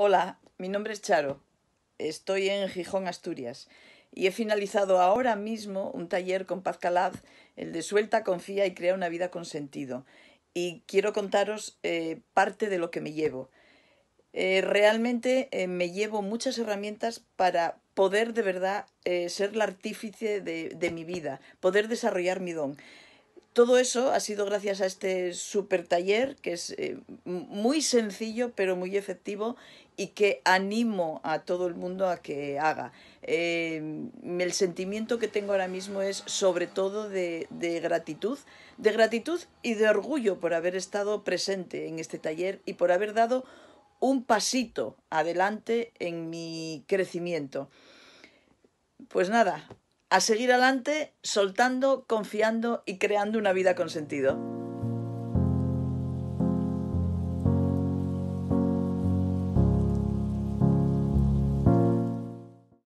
Hola, mi nombre es Charo. Estoy en Gijón, Asturias. Y he finalizado ahora mismo un taller con Paz Calaz, el de Suelta, Confía y Crea una vida con sentido. Y quiero contaros eh, parte de lo que me llevo. Eh, realmente eh, me llevo muchas herramientas para poder de verdad ser la artífice de mi vida, poder desarrollar mi don todo eso ha sido gracias a este super taller que es eh, muy sencillo pero muy efectivo y que animo a todo el mundo a que haga. Em, el sentimiento que tengo ahora mismo es sobre todo de, gratitud, de gratitud y de orgullo por haber estado presente en este taller y por haber dado un pasito adelante en mi crecimiento. Pues nada, a seguir adelante, soltando, confiando y creando una vida con sentido.